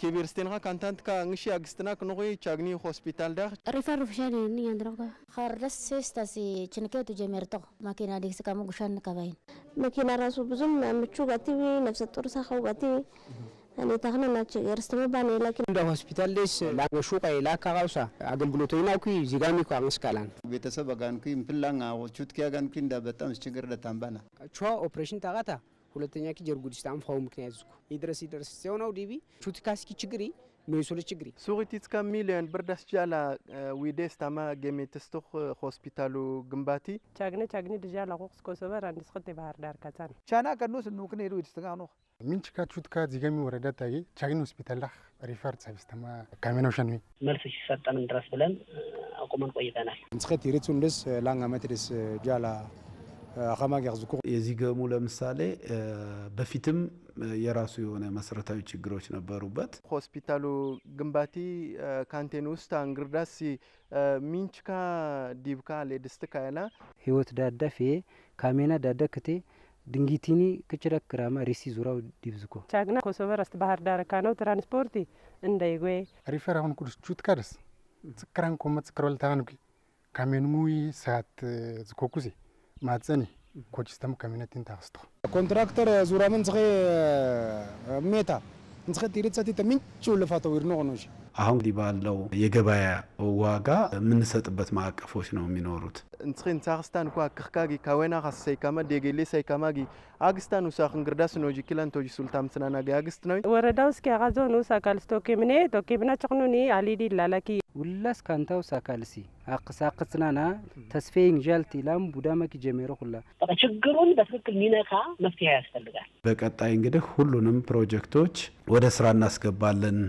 كبيرستنها كانت كانشي أغستنا كنوي تشاغني هوسبيتال دار ريفر فشان يندرغا خرس سيستاسي تشنكيتو جميرتو ماكينا ديك سكامو غشان كباين መኪና ራሱ ብዙም ምቹ ጋቲቪ ነፍሰ ጡር ሳኸው ጋቲቪ እንደ ሆስፒታል ሌስ ላጎሹ ቀይ ላካ ቀውሳ አገልግሎቶይ ዚጋሚ ኳ መስካላን ቤተሰብ አጋንኩ ኢምፕላን አዎቹት ኪያጋንኩ እንዳ በጣም ስችግር ለታምባና ቿ ኦፕሬሽን ታቃታ ሁለተኛ ኪ ጀርጉዲስታን ፋው ምክንያት ዝኩ ይድረስ ይድረስ ሲሆነው ዲቢ ቹቲካስኪ ችግሪ ኖይሶለ ችግሪ ሱሪቲትካ ሚሊዮን ብርዳስ ጃላ ዊዴስ ታማ ጌሜትስቶክ ሆስፒታሉ ግንባቲ ቻግነ ቻግነ ድጃላ ቆቅስ ኮሶበር አንድ ስቅት ባህር ዳር ካታን ቻና ቀኑስ ኑክን ሄዱ ይድስትጋ ነው ምንጭካ ቹትካ ዚገሚ ወረዳ ታየ ቻግን ሆስፒታል ላ ሪፈር ሰርቪስ ተማ ካሜናው ሸንዊ መልስ ሲሰጠንም ድረስ ብለን አቁመን ቆይተናል ስከት ሪቱን ደስ ላንግ አመት ደስ ጃላ አኸማግ ያዝኩር የዚህ ገሙ ለምሳሌ በፊትም የራሱ የሆነ መሰረታዊ ችግሮች ነበሩበት። ሆስፒታሉ ግንባቲ ካንቴን ውስጥ አንግርዳስ ሚንችካ ዲብካ ሌድስት ካያላ ህይወት ዳዳፌ ካሜና ክቴ ድንጊቲኒ ክችረክራማ ሪሲ ዙራው ዲብዝኮ ቻግና ኮሶቨር ኮሶቨረስት ባህር ዳረካ ነው ትራንስፖርት እንደይጎ ሪፈር አሁን ኩዱቹት ካደስ ስክራን ኮመት ስክሮልታንኩ ካሜንሙይ ሰዓት ዝኮኩሴ ማፀን ኮጅስተም ከሚነትን ታክስቶ ኮንትራክተር ዙራምን ስኸ ሜታ ንስኸ ቲሪትሰቲተ ምንጭ ልፋተው ይድነ ሆኖሽ አሁን እንግዲህ ባለው የገበያ ዋጋ የምንሰጥበት ማዕቀፎች ነው የሚኖሩት። እንስን ሳክስታን እኳ ክክካጊ ካዌና ካስ ሳይካማ ዴጌሌ ሳይካማጊ አግስታን ውሳክ እንግርዳስ ኖጂ ኪላን ቶጂ ሱልታም ስናናገ አግስት ነው ወረዳው እስኪ አቃዞ ኑስ አካልስቶኪምኔ ቶኪምና ቸክኑኒ አሊዲ ላላኪ ውላስ ካንታው ሳካልሲ አቅሳቅስናና ተስፌይን ጃልቲ ላም ቡዳመኪ ጀሜሮ ሁላ ችግሩን በትክክል ሚነካ መፍትሄ ያስፈልጋል። በቀጣይ እንግዲህ ሁሉንም ፕሮጀክቶች ወደ ስራ እናስገባለን።